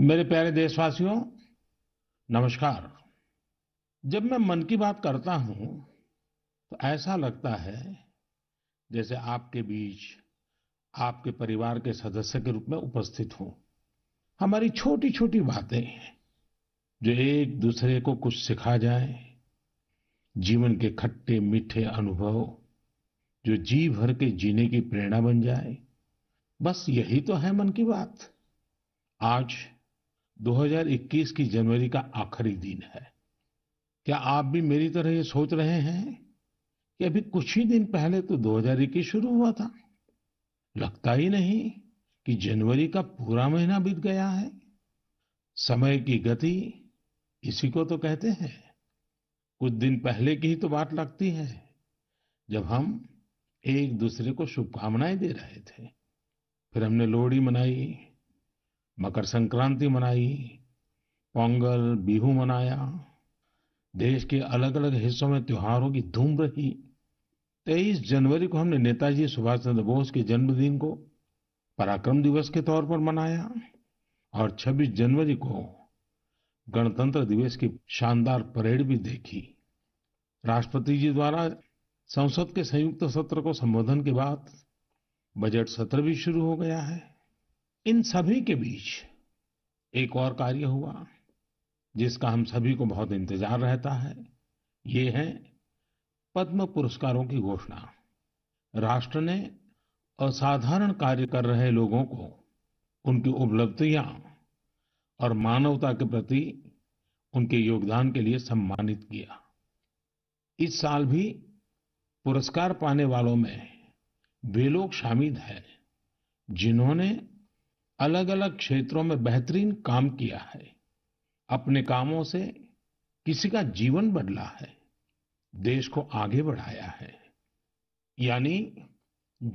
मेरे प्यारे देशवासियों नमस्कार जब मैं मन की बात करता हूं तो ऐसा लगता है जैसे आपके बीच आपके परिवार के सदस्य के रूप में उपस्थित हूं हमारी छोटी छोटी बातें जो एक दूसरे को कुछ सिखा जाए जीवन के खट्टे मीठे अनुभव जो जी भर के जीने की प्रेरणा बन जाए बस यही तो है मन की बात आज 2021 की जनवरी का आखिरी दिन है क्या आप भी मेरी तरह ये सोच रहे हैं कि अभी कुछ ही दिन पहले तो 2021 शुरू हुआ था लगता ही नहीं कि जनवरी का पूरा महीना बीत गया है समय की गति इसी को तो कहते हैं कुछ दिन पहले की ही तो बात लगती है जब हम एक दूसरे को शुभकामनाएं दे रहे थे फिर हमने लोहड़ी मनाई मकर संक्रांति मनाई पोंगल बिहू मनाया देश के अलग अलग हिस्सों में त्योहारों की धूम रही 23 जनवरी को हमने नेताजी सुभाष चंद्र बोस के जन्मदिन को पराक्रम दिवस के तौर पर मनाया और 26 जनवरी को गणतंत्र दिवस की शानदार परेड भी देखी राष्ट्रपति जी द्वारा संसद के संयुक्त सत्र को संबोधन के बाद बजट सत्र भी शुरू हो गया है इन सभी के बीच एक और कार्य हुआ जिसका हम सभी को बहुत इंतजार रहता है ये है पद्म पुरस्कारों की घोषणा राष्ट्र ने असाधारण कार्य कर रहे लोगों को उनकी उपलब्धियां और मानवता के प्रति उनके योगदान के लिए सम्मानित किया इस साल भी पुरस्कार पाने वालों में वे लोग शामिल हैं जिन्होंने अलग अलग क्षेत्रों में बेहतरीन काम किया है अपने कामों से किसी का जीवन बदला है देश को आगे बढ़ाया है यानी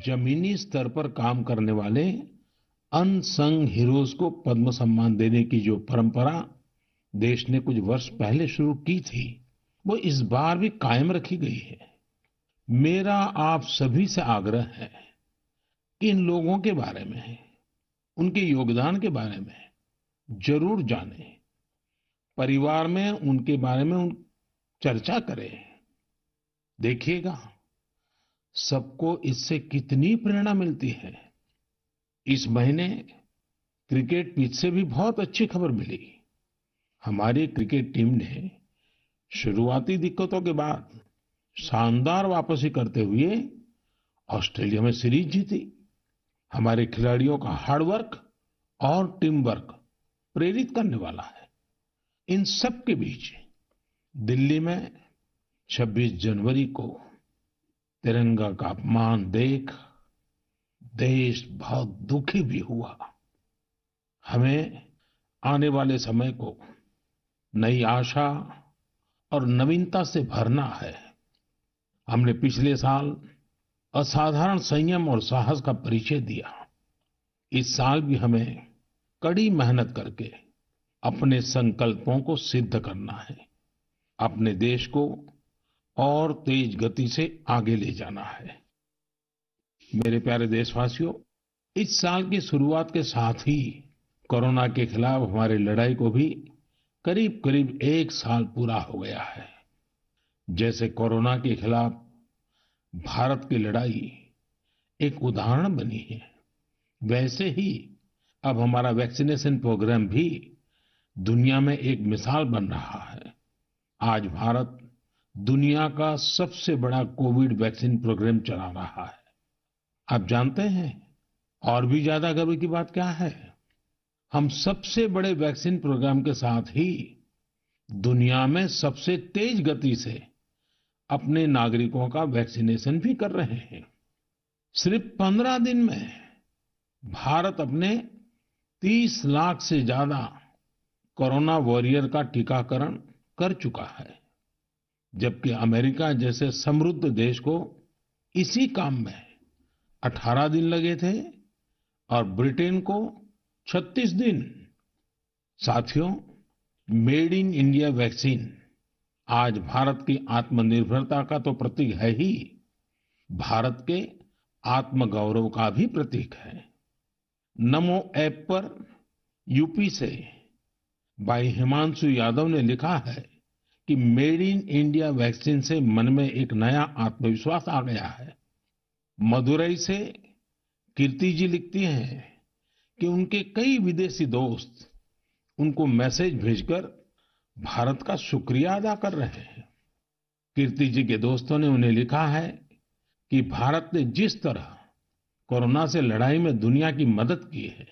जमीनी स्तर पर काम करने वाले अनसंग हीरोज को पद्म सम्मान देने की जो परंपरा देश ने कुछ वर्ष पहले शुरू की थी वो इस बार भी कायम रखी गई है मेरा आप सभी से आग्रह है कि इन लोगों के बारे में उनके योगदान के बारे में जरूर जाने परिवार में उनके बारे में उन चर्चा करें देखिएगा सबको इससे कितनी प्रेरणा मिलती है इस महीने क्रिकेट पिच से भी बहुत अच्छी खबर मिली हमारी क्रिकेट टीम ने शुरुआती दिक्कतों के बाद शानदार वापसी करते हुए ऑस्ट्रेलिया में सीरीज जीती हमारे खिलाड़ियों का हार्डवर्क और टीम वर्क प्रेरित करने वाला है इन सब के बीच दिल्ली में 26 जनवरी को तिरंगा का अपमान देख देश बहुत दुखी भी हुआ हमें आने वाले समय को नई आशा और नवीनता से भरना है हमने पिछले साल असाधारण संयम और साहस का परिचय दिया इस साल भी हमें कड़ी मेहनत करके अपने संकल्पों को सिद्ध करना है अपने देश को और तेज गति से आगे ले जाना है मेरे प्यारे देशवासियों इस साल की शुरुआत के साथ ही कोरोना के खिलाफ हमारी लड़ाई को भी करीब करीब एक साल पूरा हो गया है जैसे कोरोना के खिलाफ भारत की लड़ाई एक उदाहरण बनी है वैसे ही अब हमारा वैक्सीनेशन प्रोग्राम भी दुनिया में एक मिसाल बन रहा है आज भारत दुनिया का सबसे बड़ा कोविड वैक्सीन प्रोग्राम चला रहा है आप जानते हैं और भी ज्यादा गर्व की बात क्या है हम सबसे बड़े वैक्सीन प्रोग्राम के साथ ही दुनिया में सबसे तेज गति से अपने नागरिकों का वैक्सीनेशन भी कर रहे हैं सिर्फ पंद्रह दिन में भारत अपने तीस लाख से ज्यादा कोरोना वॉरियर का टीकाकरण कर चुका है जबकि अमेरिका जैसे समृद्ध देश को इसी काम में अठारह दिन लगे थे और ब्रिटेन को छत्तीस दिन साथियों मेड इन इंडिया वैक्सीन आज भारत की आत्मनिर्भरता का तो प्रतीक है ही भारत के आत्मगौरव का भी प्रतीक है नमो ऐप पर यूपी से भाई हिमांशु यादव ने लिखा है कि मेड इन इंडिया वैक्सीन से मन में एक नया आत्मविश्वास आ गया है मदुरई से कीर्ति जी लिखती हैं कि उनके कई विदेशी दोस्त उनको मैसेज भेजकर भारत का शुक्रिया अदा कर रहे हैं कीर्ति जी के दोस्तों ने उन्हें लिखा है कि भारत ने जिस तरह कोरोना से लड़ाई में दुनिया की मदद की है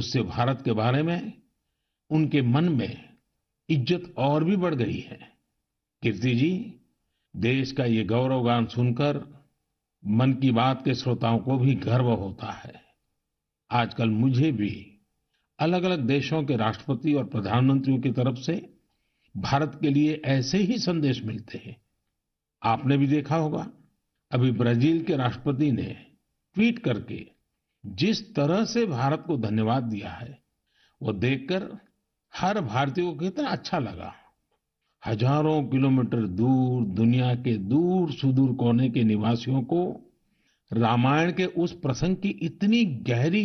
उससे भारत के बारे में उनके मन में इज्जत और भी बढ़ गई है कीर्ति जी देश का ये गौरवगान सुनकर मन की बात के श्रोताओं को भी गर्व होता है आजकल मुझे भी अलग अलग देशों के राष्ट्रपति और प्रधानमंत्रियों की तरफ से भारत के लिए ऐसे ही संदेश मिलते हैं आपने भी देखा होगा अभी ब्राजील के राष्ट्रपति ने ट्वीट करके जिस तरह से भारत को धन्यवाद दिया है वो देखकर हर भारतीय को कितना अच्छा लगा हजारों किलोमीटर दूर दुनिया के दूर सुदूर कोने के निवासियों को रामायण के उस प्रसंग की इतनी गहरी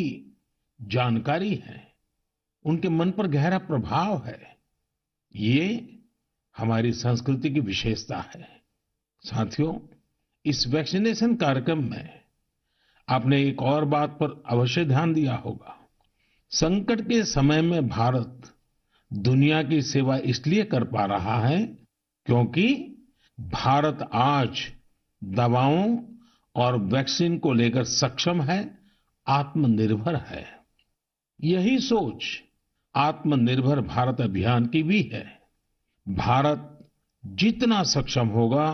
जानकारी है उनके मन पर गहरा प्रभाव है ये हमारी संस्कृति की विशेषता है साथियों इस वैक्सीनेशन कार्यक्रम में आपने एक और बात पर अवश्य ध्यान दिया होगा संकट के समय में भारत दुनिया की सेवा इसलिए कर पा रहा है क्योंकि भारत आज दवाओं और वैक्सीन को लेकर सक्षम है आत्मनिर्भर है यही सोच आत्मनिर्भर भारत अभियान की भी है भारत जितना सक्षम होगा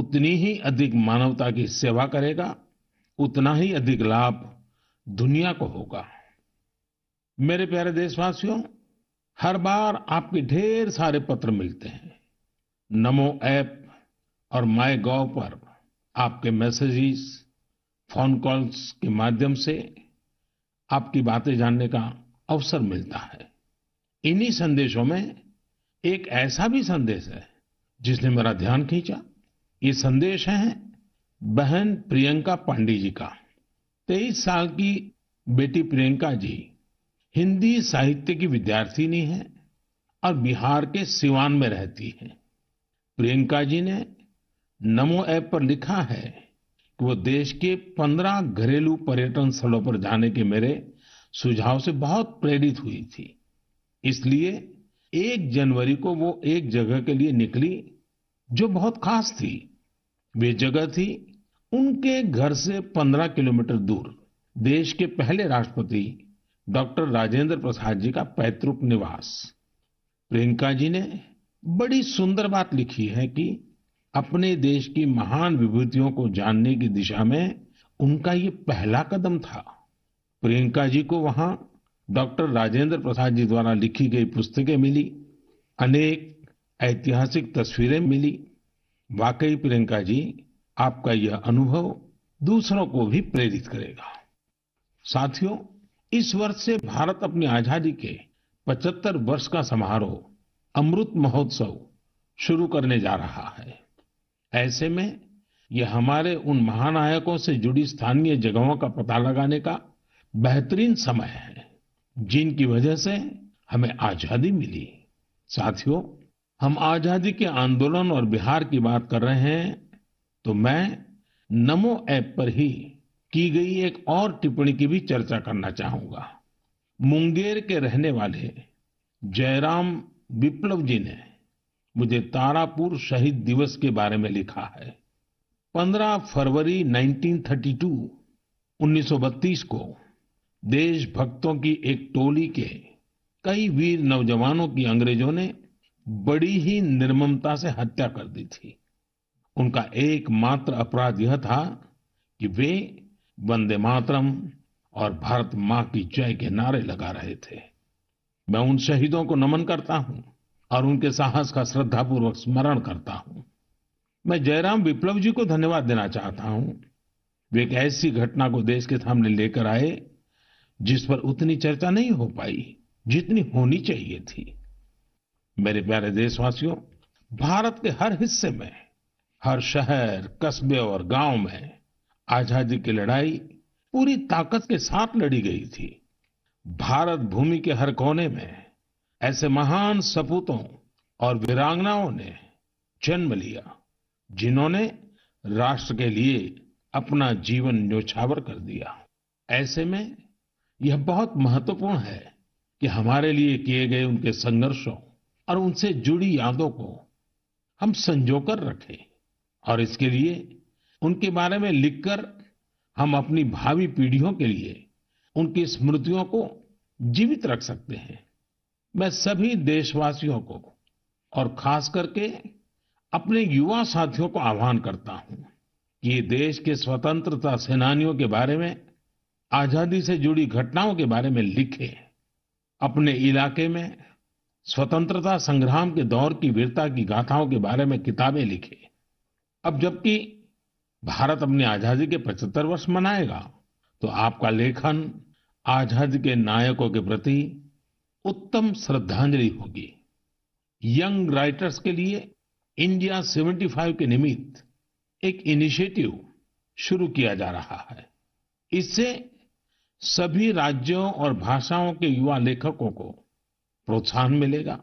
उतनी ही अधिक मानवता की सेवा करेगा उतना ही अधिक लाभ दुनिया को होगा मेरे प्यारे देशवासियों हर बार आपके ढेर सारे पत्र मिलते हैं नमो ऐप और माई गॉव पर आपके मैसेजेस फोन कॉल्स के माध्यम से आपकी बातें जानने का अवसर मिलता है इन्हीं संदेशों में एक ऐसा भी संदेश है जिसने मेरा ध्यान खींचा ये संदेश है बहन प्रियंका पांडे जी का तेईस साल की बेटी प्रियंका जी हिंदी साहित्य की विद्यार्थिनी है और बिहार के सिवान में रहती है प्रियंका जी ने नमो ऐप पर लिखा है कि वो देश के पंद्रह घरेलू पर्यटन स्थलों पर जाने के मेरे सुझाव से बहुत प्रेरित हुई थी इसलिए एक जनवरी को वो एक जगह के लिए निकली जो बहुत खास थी वे जगह थी उनके घर से 15 किलोमीटर दूर देश के पहले राष्ट्रपति डॉक्टर राजेंद्र प्रसाद जी का पैतृक निवास प्रियंका जी ने बड़ी सुंदर बात लिखी है कि अपने देश की महान विभूतियों को जानने की दिशा में उनका ये पहला कदम था प्रियंका जी को वहां डॉक्टर राजेंद्र प्रसाद जी द्वारा लिखी गई पुस्तकें मिली अनेक ऐतिहासिक तस्वीरें मिली वाकई प्रियंका जी आपका यह अनुभव दूसरों को भी प्रेरित करेगा साथियों इस वर्ष से भारत अपनी आजादी के 75 वर्ष का समारोह अमृत महोत्सव शुरू करने जा रहा है ऐसे में यह हमारे उन महानायकों से जुड़ी स्थानीय जगहों का पता लगाने का बेहतरीन समय है जिनकी वजह से हमें आजादी मिली साथियों हम आजादी के आंदोलन और बिहार की बात कर रहे हैं तो मैं नमो ऐप पर ही की गई एक और टिप्पणी की भी चर्चा करना चाहूंगा मुंगेर के रहने वाले जयराम विप्लव जी ने मुझे तारापुर शहीद दिवस के बारे में लिखा है 15 फरवरी 1932 1932 को देशभक्तों की एक टोली के कई वीर नौजवानों की अंग्रेजों ने बड़ी ही निर्ममता से हत्या कर दी थी उनका एकमात्र अपराध यह था कि वे वंदे मातरम और भारत मां की जय के नारे लगा रहे थे मैं उन शहीदों को नमन करता हूं और उनके साहस का श्रद्धापूर्वक स्मरण करता हूं मैं जयराम विप्लव जी को धन्यवाद देना चाहता हूं वे एक ऐसी घटना को देश के सामने लेकर आए जिस पर उतनी चर्चा नहीं हो पाई जितनी होनी चाहिए थी मेरे प्यारे देशवासियों भारत के हर हिस्से में हर शहर कस्बे और गांव में आजादी की लड़ाई पूरी ताकत के साथ लड़ी गई थी भारत भूमि के हर कोने में ऐसे महान सपूतों और वीरांगनाओं ने जन्म लिया जिन्होंने राष्ट्र के लिए अपना जीवन न्योछावर कर दिया ऐसे में यह बहुत महत्वपूर्ण है कि हमारे लिए किए गए उनके संघर्षों और उनसे जुड़ी यादों को हम संजोकर रखें और इसके लिए उनके बारे में लिखकर हम अपनी भावी पीढ़ियों के लिए उनकी स्मृतियों को जीवित रख सकते हैं मैं सभी देशवासियों को और खास करके अपने युवा साथियों को आह्वान करता हूं कि ये देश के स्वतंत्रता सेनानियों के बारे में आजादी से जुड़ी घटनाओं के बारे में लिखे अपने इलाके में स्वतंत्रता संग्राम के दौर की वीरता की गाथाओं के बारे में किताबें लिखे अब जबकि भारत अपनी आजादी के 75 वर्ष मनाएगा तो आपका लेखन आजादी के नायकों के प्रति उत्तम श्रद्धांजलि होगी यंग राइटर्स के लिए इंडिया 75 के निमित्त एक इनिशिएटिव शुरू किया जा रहा है इससे सभी राज्यों और भाषाओं के युवा लेखकों को प्रोत्साहन मिलेगा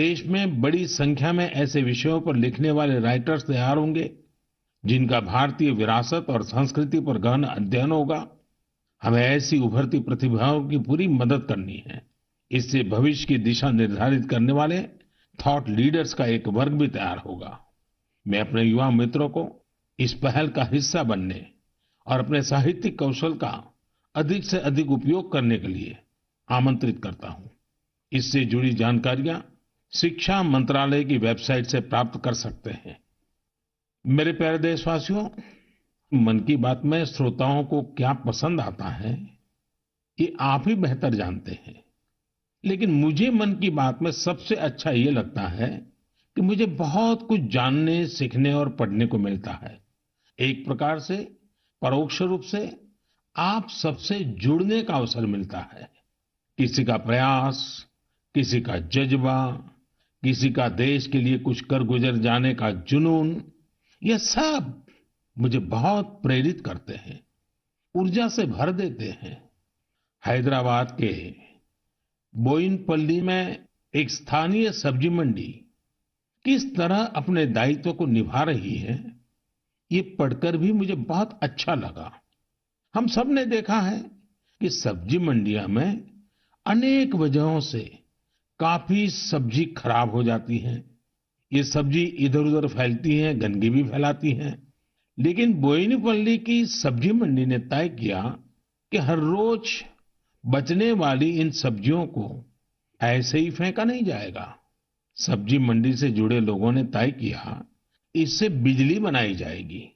देश में बड़ी संख्या में ऐसे विषयों पर लिखने वाले राइटर्स तैयार होंगे जिनका भारतीय विरासत और संस्कृति पर गहन अध्ययन होगा हमें ऐसी उभरती प्रतिभाओं की पूरी मदद करनी है इससे भविष्य की दिशा निर्धारित करने वाले थॉट लीडर्स का एक वर्ग भी तैयार होगा मैं अपने युवा मित्रों को इस पहल का हिस्सा बनने और अपने साहित्यिक कौशल का अधिक से अधिक उपयोग करने के लिए आमंत्रित करता हूं इससे जुड़ी जानकारियां शिक्षा मंत्रालय की वेबसाइट से प्राप्त कर सकते हैं मेरे प्यारे देशवासियों मन की बात में श्रोताओं को क्या पसंद आता है ये आप ही बेहतर जानते हैं लेकिन मुझे मन की बात में सबसे अच्छा ये लगता है कि मुझे बहुत कुछ जानने सीखने और पढ़ने को मिलता है एक प्रकार से परोक्ष रूप से आप सबसे जुड़ने का अवसर मिलता है किसी का प्रयास किसी का जज्बा किसी का देश के लिए कुछ कर गुजर जाने का जुनून यह सब मुझे बहुत प्रेरित करते हैं ऊर्जा से भर देते हैं हैदराबाद के बोइनपल्ली में एक स्थानीय सब्जी मंडी किस तरह अपने दायित्व को निभा रही है ये पढ़कर भी मुझे बहुत अच्छा लगा हम सब ने देखा है कि सब्जी मंडिया में अनेक वजहों से काफी सब्जी खराब हो जाती है ये सब्जी इधर उधर फैलती है गंदगी भी फैलाती है लेकिन बोइनपल्ली की सब्जी मंडी ने तय किया कि हर रोज बचने वाली इन सब्जियों को ऐसे ही फेंका नहीं जाएगा सब्जी मंडी से जुड़े लोगों ने तय किया इससे बिजली बनाई जाएगी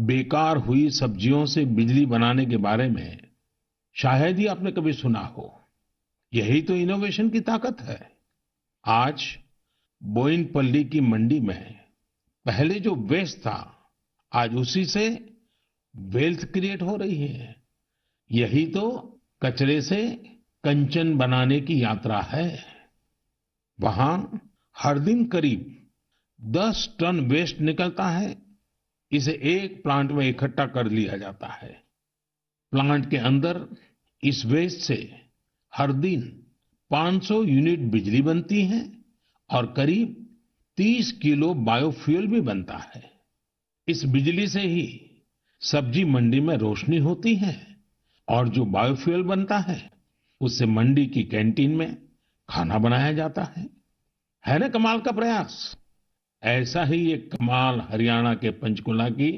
बेकार हुई सब्जियों से बिजली बनाने के बारे में शायद ही आपने कभी सुना हो यही तो इनोवेशन की ताकत है आज बोइनपल्ली की मंडी में पहले जो वेस्ट था आज उसी से वेल्थ क्रिएट हो रही है यही तो कचरे से कंचन बनाने की यात्रा है वहां हर दिन करीब 10 टन वेस्ट निकलता है इसे एक प्लांट में इकट्ठा कर लिया जाता है प्लांट के अंदर इस वेस्ट से हर दिन 500 यूनिट बिजली बनती है और करीब 30 किलो बायोफ्यूल भी बनता है इस बिजली से ही सब्जी मंडी में रोशनी होती है और जो बायोफ्यूल बनता है उससे मंडी की कैंटीन में खाना बनाया जाता है है ना कमाल का प्रयास ऐसा ही एक कमाल हरियाणा के पंचकुला की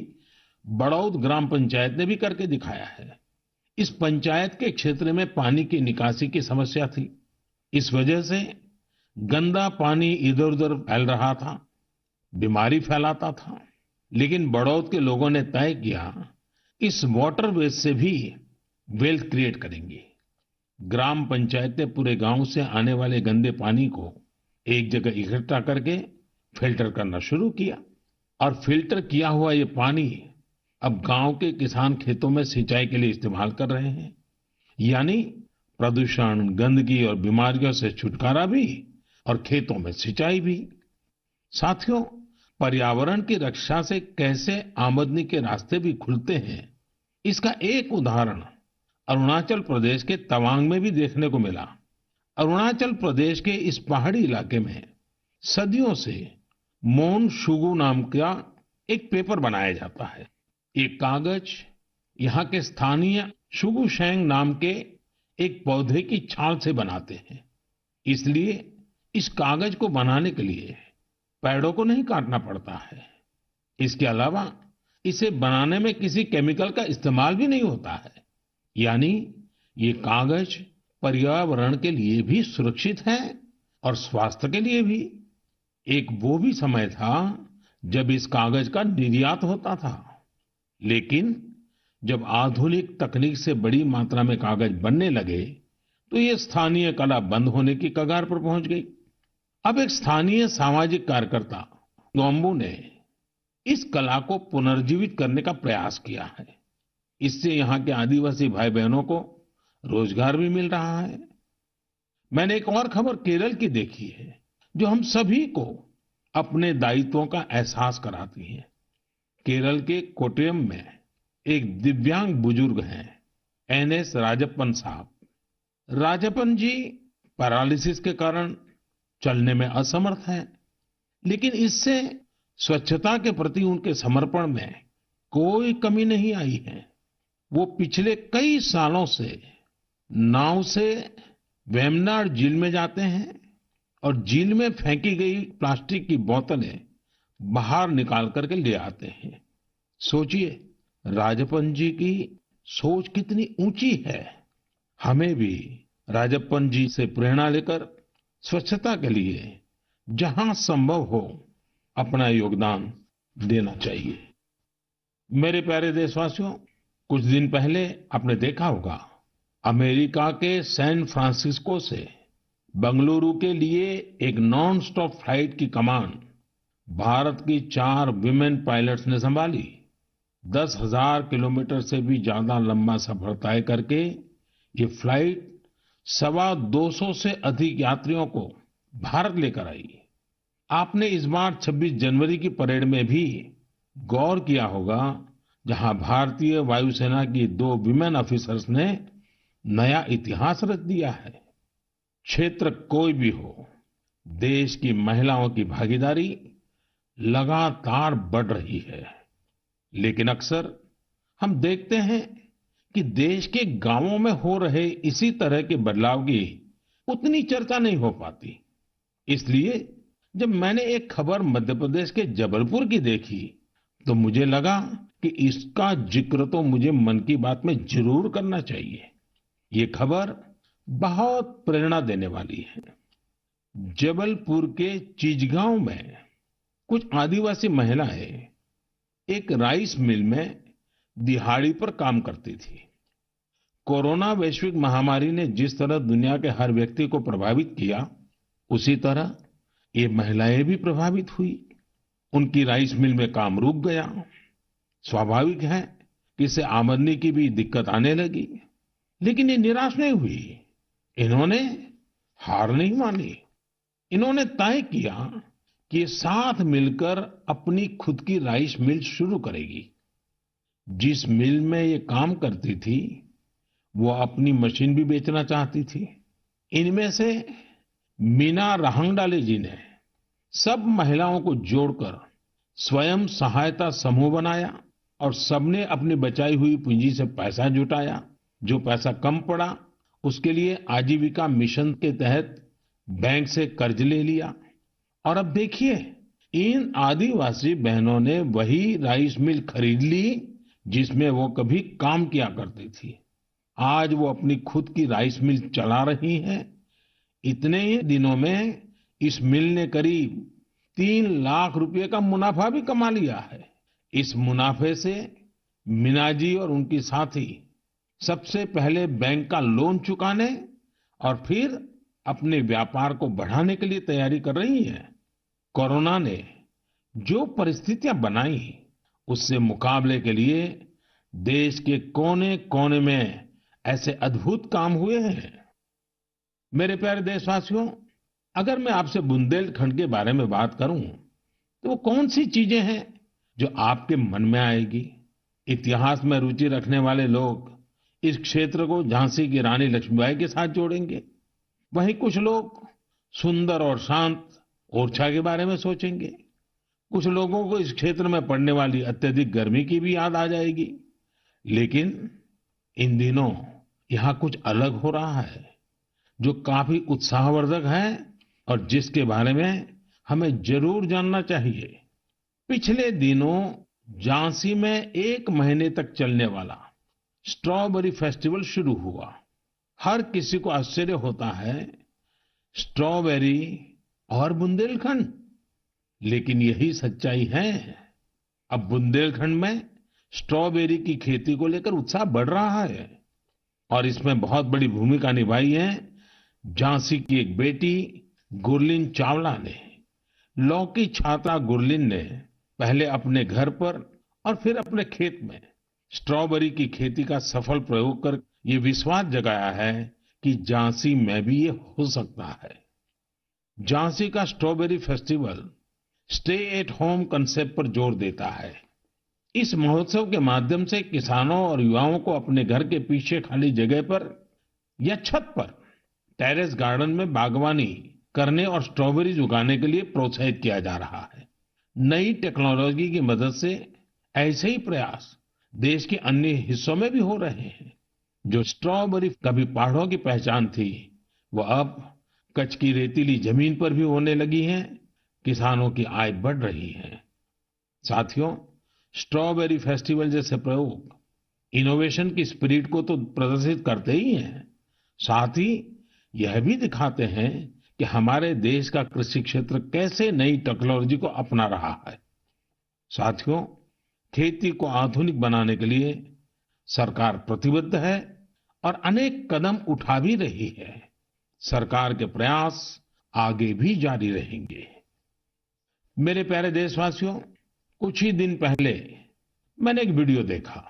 बड़ौद ग्राम पंचायत ने भी करके दिखाया है इस पंचायत के क्षेत्र में पानी की निकासी की समस्या थी इस वजह से गंदा पानी इधर उधर फैल रहा था बीमारी फैलाता था लेकिन बड़ौद के लोगों ने तय किया इस वाटर वेस्ट से भी वेल्थ क्रिएट करेंगे ग्राम पंचायत ने पूरे गांव से आने वाले गंदे पानी को एक जगह इकट्ठा करके फिल्टर करना शुरू किया और फिल्टर किया हुआ ये पानी अब गांव के किसान खेतों में सिंचाई के लिए इस्तेमाल कर रहे हैं यानी प्रदूषण गंदगी और बीमारियों से छुटकारा भी और खेतों में सिंचाई भी साथियों पर्यावरण की रक्षा से कैसे आमदनी के रास्ते भी खुलते हैं इसका एक उदाहरण अरुणाचल प्रदेश के तवांग में भी देखने को मिला अरुणाचल प्रदेश के इस पहाड़ी इलाके में सदियों से मोन शुगु नाम का एक पेपर बनाया जाता है ये कागज यहाँ के स्थानीय शुगु शेंग नाम के एक पौधे की छाल से बनाते हैं इसलिए इस कागज को बनाने के लिए पेड़ों को नहीं काटना पड़ता है इसके अलावा इसे बनाने में किसी केमिकल का इस्तेमाल भी नहीं होता है यानी ये कागज पर्यावरण के लिए भी सुरक्षित है और स्वास्थ्य के लिए भी एक वो भी समय था जब इस कागज का निर्यात होता था लेकिन जब आधुनिक तकनीक से बड़ी मात्रा में कागज बनने लगे तो ये स्थानीय कला बंद होने की कगार पर पहुंच गई अब एक स्थानीय सामाजिक कार्यकर्ता नोम्बू ने इस कला को पुनर्जीवित करने का प्रयास किया है इससे यहाँ के आदिवासी भाई बहनों को रोजगार भी मिल रहा है मैंने एक और खबर केरल की देखी है जो हम सभी को अपने दायित्वों का एहसास कराती है केरल के कोट्टयम में एक दिव्यांग बुजुर्ग हैं एन एस राजप्पन साहब राजप्पन जी पैरालिसिस के कारण चलने में असमर्थ हैं लेकिन इससे स्वच्छता के प्रति उनके समर्पण में कोई कमी नहीं आई है वो पिछले कई सालों से नाव से वेमनाड झील में जाते हैं और झील में फेंकी गई प्लास्टिक की बोतलें बाहर निकाल करके ले आते हैं सोचिए राजपन जी की सोच कितनी ऊंची है हमें भी राजपन जी से प्रेरणा लेकर स्वच्छता के लिए जहां संभव हो अपना योगदान देना चाहिए मेरे प्यारे देशवासियों कुछ दिन पहले आपने देखा होगा अमेरिका के सैन फ्रांसिस्को से बेंगलुरु के लिए एक नॉन स्टॉप फ्लाइट की कमान भारत की चार वूमेन पायलट्स ने संभाली दस हजार किलोमीटर से भी ज्यादा लंबा सफर तय करके ये फ्लाइट सवा दो सौ से अधिक यात्रियों को भारत लेकर आई आपने इस बार 26 जनवरी की परेड में भी गौर किया होगा जहां भारतीय वायुसेना की दो विमेन ऑफिसर्स ने नया इतिहास रच दिया है क्षेत्र कोई भी हो देश की महिलाओं की भागीदारी लगातार बढ़ रही है लेकिन अक्सर हम देखते हैं कि देश के गांवों में हो रहे इसी तरह के बदलाव की उतनी चर्चा नहीं हो पाती इसलिए जब मैंने एक खबर मध्य प्रदेश के जबलपुर की देखी तो मुझे लगा कि इसका जिक्र तो मुझे मन की बात में जरूर करना चाहिए ये खबर बहुत प्रेरणा देने वाली है जबलपुर के चीजगांव में कुछ आदिवासी महिलाएं एक राइस मिल में दिहाड़ी पर काम करती थी कोरोना वैश्विक महामारी ने जिस तरह दुनिया के हर व्यक्ति को प्रभावित किया उसी तरह ये महिलाएं भी प्रभावित हुई उनकी राइस मिल में काम रुक गया स्वाभाविक है कि इसे आमदनी की भी दिक्कत आने लगी लेकिन ये निराश नहीं हुई इन्होंने हार नहीं मानी इन्होंने तय किया कि ये साथ मिलकर अपनी खुद की राइस मिल शुरू करेगी जिस मिल में ये काम करती थी वो अपनी मशीन भी बेचना चाहती थी इनमें से मीना राहंगडाले जी ने सब महिलाओं को जोड़कर स्वयं सहायता समूह बनाया और सबने अपनी बचाई हुई पूंजी से पैसा जुटाया जो पैसा कम पड़ा उसके लिए आजीविका मिशन के तहत बैंक से कर्ज ले लिया और अब देखिए इन आदिवासी बहनों ने वही राइस मिल खरीद ली जिसमें वो कभी काम किया करती थी आज वो अपनी खुद की राइस मिल चला रही हैं इतने ही दिनों में इस मिल ने करीब तीन लाख रुपए का मुनाफा भी कमा लिया है इस मुनाफे से मीनाजी और उनकी साथी सबसे पहले बैंक का लोन चुकाने और फिर अपने व्यापार को बढ़ाने के लिए तैयारी कर रही है कोरोना ने जो परिस्थितियां बनाई उससे मुकाबले के लिए देश के कोने कोने में ऐसे अद्भुत काम हुए हैं मेरे प्यारे देशवासियों अगर मैं आपसे बुंदेलखंड के बारे में बात करूं तो वो कौन सी चीजें हैं जो आपके मन में आएगी इतिहास में रुचि रखने वाले लोग इस क्षेत्र को झांसी की रानी लक्ष्मीबाई के साथ जोड़ेंगे वहीं कुछ लोग सुंदर और शांत ओरछा के बारे में सोचेंगे कुछ लोगों को इस क्षेत्र में पड़ने वाली अत्यधिक गर्मी की भी याद आ जाएगी लेकिन इन दिनों यहां कुछ अलग हो रहा है जो काफी उत्साहवर्धक है और जिसके बारे में हमें जरूर जानना चाहिए पिछले दिनों झांसी में एक महीने तक चलने वाला स्ट्रॉबेरी फेस्टिवल शुरू हुआ हर किसी को आश्चर्य होता है स्ट्रॉबेरी और बुंदेलखंड लेकिन यही सच्चाई है अब बुंदेलखंड में स्ट्रॉबेरी की खेती को लेकर उत्साह बढ़ रहा है और इसमें बहुत बड़ी भूमिका निभाई है झांसी की एक बेटी गुरलिन चावला ने लौकी छाता गुरलिन ने पहले अपने घर पर और फिर अपने खेत में स्ट्रॉबेरी की खेती का सफल प्रयोग कर ये विश्वास जगाया है कि झांसी में भी ये हो सकता है झांसी का strawberry festival stay at home concept पर जोर देता है इस महोत्सव के माध्यम से किसानों और युवाओं को अपने घर के पीछे खाली जगह पर या छत पर टेरेस गार्डन में बागवानी करने और स्ट्रॉबेरीज उगाने के लिए प्रोत्साहित किया जा रहा है नई टेक्नोलॉजी की मदद से ऐसे ही प्रयास देश के अन्य हिस्सों में भी हो रहे हैं जो स्ट्रॉबेरी कभी पहाड़ों की पहचान थी वह अब कच्छ की रेतीली जमीन पर भी होने लगी है किसानों की आय बढ़ रही है साथियों स्ट्रॉबेरी फेस्टिवल जैसे प्रयोग इनोवेशन की स्पिरिट को तो प्रदर्शित करते ही हैं साथ ही यह भी दिखाते हैं कि हमारे देश का कृषि क्षेत्र कैसे नई टेक्नोलॉजी को अपना रहा है साथियों खेती को आधुनिक बनाने के लिए सरकार प्रतिबद्ध है और अनेक कदम उठा भी रही है सरकार के प्रयास आगे भी जारी रहेंगे मेरे प्यारे देशवासियों कुछ ही दिन पहले मैंने एक वीडियो देखा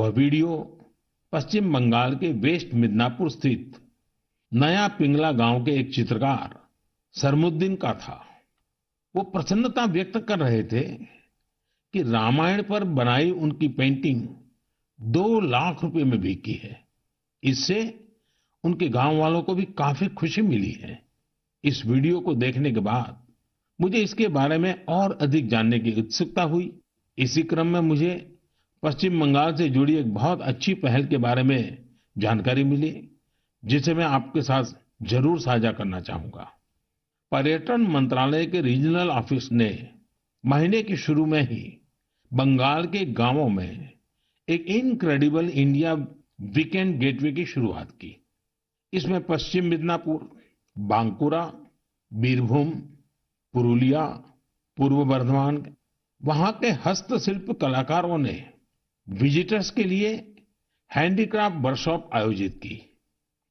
वह वीडियो पश्चिम बंगाल के वेस्ट मिदनापुर स्थित नया पिंगला गांव के एक चित्रकार सरमुद्दीन का था वो प्रसन्नता व्यक्त कर रहे थे कि रामायण पर बनाई उनकी पेंटिंग दो लाख रुपए में बिकी है इससे उनके गांव वालों को भी काफी खुशी मिली है इस वीडियो को देखने के बाद मुझे इसके बारे में और अधिक जानने की उत्सुकता हुई इसी क्रम में मुझे पश्चिम बंगाल से जुड़ी एक बहुत अच्छी पहल के बारे में जानकारी मिली जिसे मैं आपके साथ जरूर साझा करना चाहूंगा पर्यटन मंत्रालय के रीजनल ऑफिस ने महीने के शुरू में ही बंगाल के गांवों में एक इनक्रेडिबल इंडिया वीकेंड गेटवे की शुरुआत की इसमें पश्चिम मिदनापुर बांकुरा बीरभूम पुरुलिया पूर्व बर्धमान वहां के हस्तशिल्प कलाकारों ने विजिटर्स के लिए हैंडीक्राफ्ट वर्कशॉप आयोजित की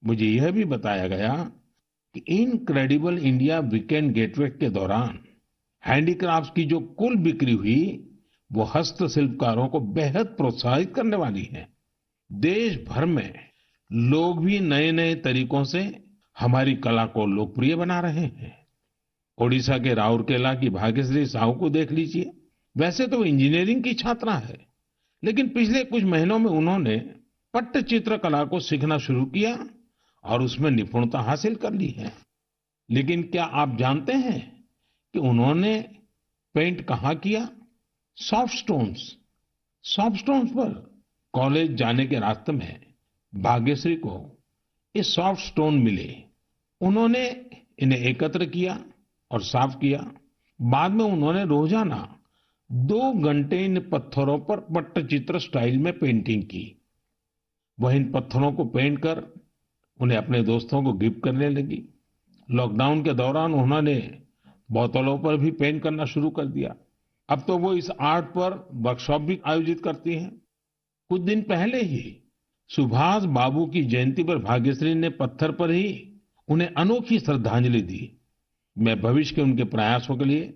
मुझे यह भी बताया गया कि इनक्रेडिबल इंडिया वीकेंड गेटवे के दौरान हैंडीक्राफ्ट की जो कुल बिक्री हुई वो हस्तशिल्पकारों को बेहद प्रोत्साहित करने वाली है देश भर में लोग भी नए नए तरीकों से हमारी कला को लोकप्रिय बना रहे हैं ओडिशा के राउरकेला की भाग्यश्री साहू को देख लीजिए वैसे तो इंजीनियरिंग की छात्रा है लेकिन पिछले कुछ महीनों में उन्होंने पट्ट चित्र कला को सीखना शुरू किया और उसमें निपुणता हासिल कर ली है लेकिन क्या आप जानते हैं कि उन्होंने पेंट कहाँ किया सॉफ्ट स्टोन्स सॉफ्ट स्टोन्स पर कॉलेज जाने के रास्ते में भाग्यश्री को ये सॉफ्ट स्टोन मिले उन्होंने इन्हें एकत्र किया और साफ किया बाद में उन्होंने रोजाना दो घंटे इन पत्थरों पर पट्टचित्र स्टाइल में पेंटिंग की वह इन पत्थरों को पेंट कर उन्हें अपने दोस्तों को गिफ्ट करने लगी लॉकडाउन के दौरान उन्होंने बोतलों पर भी पेंट करना शुरू कर दिया अब तो वो इस आर्ट पर वर्कशॉप भी आयोजित करती हैं कुछ दिन पहले ही सुभाष बाबू की जयंती पर भाग्यश्री ने पत्थर पर ही उन्हें अनोखी श्रद्धांजलि दी मैं भविष्य के उनके प्रयासों के लिए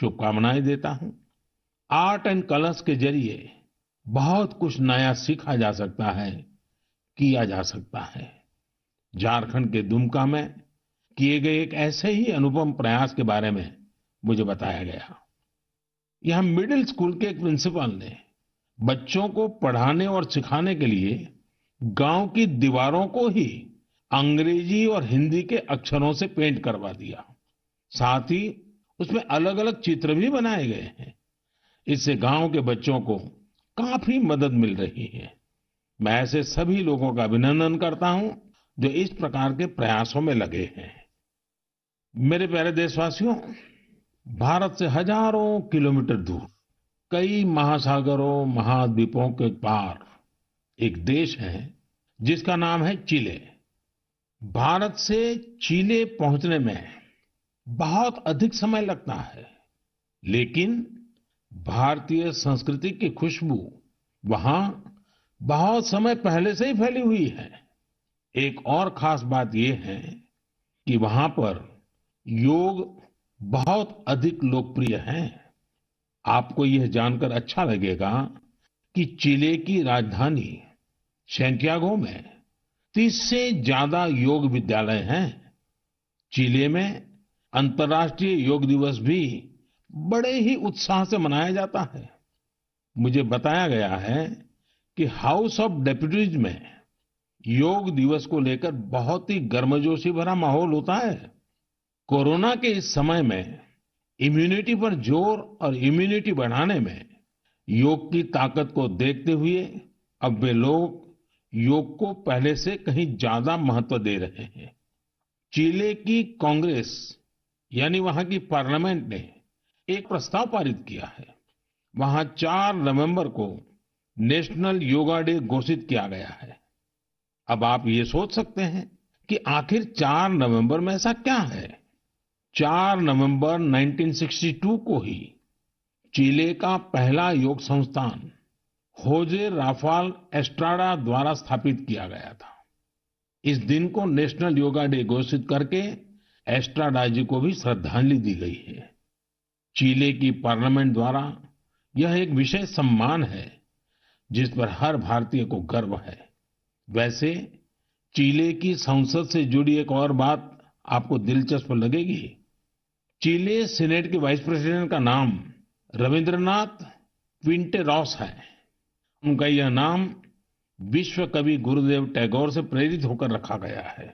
शुभकामनाएं देता हूं आर्ट एंड कलर्स के जरिए बहुत कुछ नया सीखा जा सकता है किया जा सकता है झारखंड के दुमका में किए गए एक ऐसे ही अनुपम प्रयास के बारे में मुझे बताया गया यहां मिडिल स्कूल के एक प्रिंसिपल ने बच्चों को पढ़ाने और सिखाने के लिए गांव की दीवारों को ही अंग्रेजी और हिंदी के अक्षरों से पेंट करवा दिया साथ ही उसमें अलग अलग चित्र भी बनाए गए हैं इससे गांव के बच्चों को काफी मदद मिल रही है मैं ऐसे सभी लोगों का अभिनंदन करता हूं जो इस प्रकार के प्रयासों में लगे हैं मेरे प्यारे देशवासियों भारत से हजारों किलोमीटर दूर कई महासागरों महाद्वीपों के पार एक देश है जिसका नाम है चिले भारत से चिले पहुंचने में बहुत अधिक समय लगता है लेकिन भारतीय संस्कृति की खुशबू वहां बहुत समय पहले से ही फैली हुई है एक और खास बात यह है कि वहां पर योग बहुत अधिक लोकप्रिय हैं आपको यह जानकर अच्छा लगेगा कि चिले की राजधानी सेंटियागो में तीस से ज्यादा योग विद्यालय हैं चिले में अंतर्राष्ट्रीय योग दिवस भी बड़े ही उत्साह से मनाया जाता है मुझे बताया गया है कि हाउस ऑफ डेप्यूटीज में योग दिवस को लेकर बहुत ही गर्मजोशी भरा माहौल होता है कोरोना के इस समय में इम्यूनिटी पर जोर और इम्यूनिटी बढ़ाने में योग की ताकत को देखते हुए अब वे लोग योग को पहले से कहीं ज्यादा महत्व दे रहे हैं चिले की कांग्रेस यानी वहां की पार्लियामेंट ने एक प्रस्ताव पारित किया है वहां 4 नवंबर को नेशनल योगा डे घोषित किया गया है अब आप ये सोच सकते हैं कि आखिर 4 नवंबर में ऐसा क्या है 4 नवंबर 1962 को ही चिले का पहला योग संस्थान होजे राफाल एस्ट्राडा द्वारा स्थापित किया गया था इस दिन को नेशनल योगा डे घोषित करके एस्ट्राडा जी को भी श्रद्धांजलि दी गई है चिले की पार्लियामेंट द्वारा यह एक विशेष सम्मान है जिस पर हर भारतीय को गर्व है वैसे चिले की संसद से जुड़ी एक और बात आपको दिलचस्प लगेगी चिले सीनेट के वाइस प्रेसिडेंट का नाम रविंद्रनाथ क्विंटेरॉस है उनका यह नाम विश्व कवि गुरुदेव टैगोर से प्रेरित होकर रखा गया है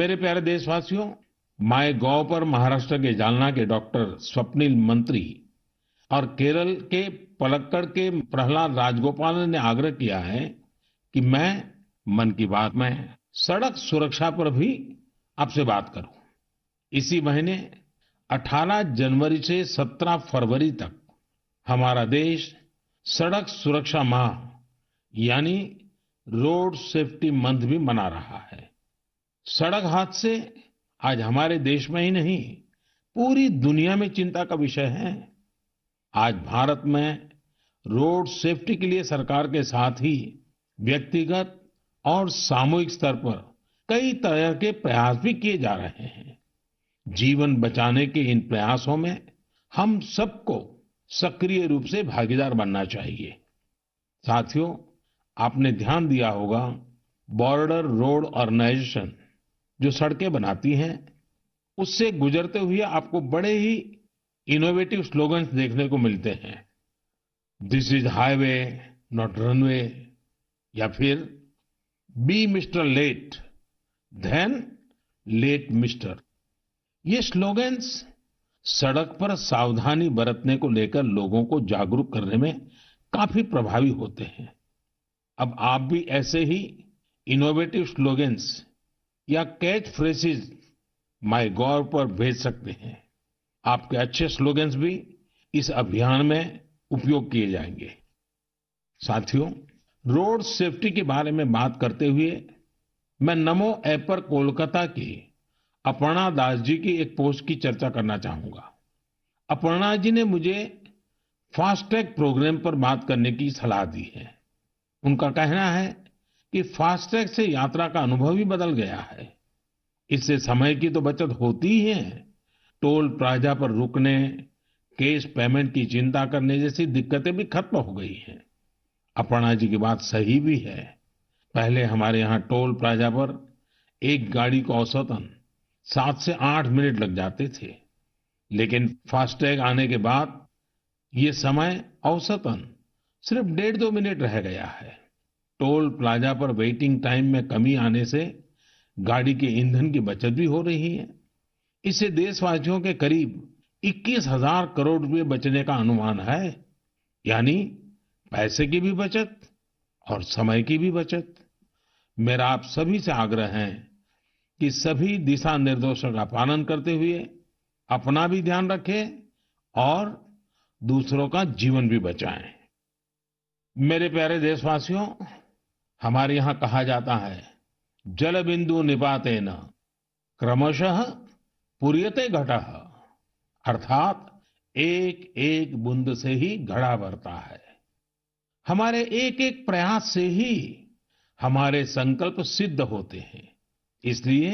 मेरे प्यारे देशवासियों माय गौ पर महाराष्ट्र के जालना के डॉक्टर स्वप्निल मंत्री और केरल के पलक्कड़ के प्रहलाद राजगोपाल ने आग्रह किया है कि मैं मन की बात में सड़क सुरक्षा पर भी आपसे बात करूं इसी महीने 18 जनवरी से 17 फरवरी तक हमारा देश सड़क सुरक्षा माह यानी रोड सेफ्टी मंथ भी मना रहा है सड़क हादसे आज हमारे देश में ही नहीं पूरी दुनिया में चिंता का विषय है आज भारत में रोड सेफ्टी के लिए सरकार के साथ ही व्यक्तिगत और सामूहिक स्तर पर कई तरह के प्रयास भी किए जा रहे हैं जीवन बचाने के इन प्रयासों में हम सबको सक्रिय रूप से भागीदार बनना चाहिए साथियों आपने ध्यान दिया होगा बॉर्डर रोड ऑर्गेनाइजेशन जो सड़कें बनाती हैं उससे गुजरते हुए आपको बड़े ही इनोवेटिव स्लोगन्स देखने को मिलते हैं this is highway not runway या फिर be mister late than late mister ये स्लोगन्स सड़क पर सावधानी बरतने को लेकर लोगों को जागरूक करने में काफी प्रभावी होते हैं अब आप भी ऐसे ही इनोवेटिव स्लोगन्स या कैच फ्रेसिज माय गौर पर भेज सकते हैं आपके अच्छे स्लोगन्स भी इस अभियान में उपयोग किए जाएंगे साथियों रोड सेफ्टी के बारे में बात करते हुए मैं नमो ऐप पर कोलकाता की अपर्णा दास जी की एक पोस्ट की चर्चा करना चाहूंगा अपर्णा जी ने मुझे फास्टैग प्रोग्राम पर बात करने की सलाह दी है उनका कहना है कि फास्टैग से यात्रा का अनुभव ही बदल गया है इससे समय की तो बचत होती ही है टोल प्लाजा पर रुकने कैश पेमेंट की चिंता करने जैसी दिक्कतें भी खत्म हो गई हैं अपर्णा जी की बात सही भी है पहले हमारे यहाँ टोल प्लाजा पर एक गाड़ी को औसतन सात से आठ मिनट लग जाते थे लेकिन फास्टैग आने के बाद ये समय औसतन सिर्फ डेढ़ दो मिनट रह गया है टोल प्लाजा पर वेटिंग टाइम में कमी आने से गाड़ी के ईंधन की बचत भी हो रही है इससे देशवासियों के करीब इक्कीस हजार करोड़ रुपए बचने का अनुमान है यानी पैसे की भी बचत और समय की भी बचत मेरा आप सभी से आग्रह है कि सभी दिशा निर्देशों का पालन करते हुए अपना भी ध्यान रखें और दूसरों का जीवन भी बचाएं मेरे प्यारे देशवासियों हमारे यहां कहा जाता है जल बिंदु निपाते न क्रमशः पुरियते घट अर्थात एक एक बुंद से ही घड़ा भरता है हमारे एक एक प्रयास से ही हमारे संकल्प सिद्ध होते हैं इसलिए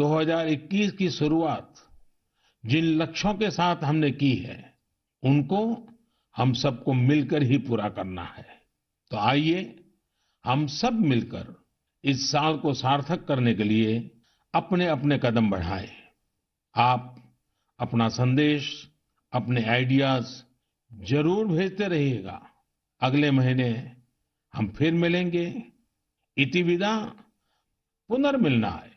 2021 की शुरुआत जिन लक्ष्यों के साथ हमने की है उनको हम सबको मिलकर ही पूरा करना है तो आइए हम सब मिलकर इस साल को सार्थक करने के लिए अपने अपने कदम बढ़ाएं। आप अपना संदेश अपने आइडियाज जरूर भेजते रहिएगा अगले महीने हम फिर मिलेंगे इतिविदा पुनर्मिलना है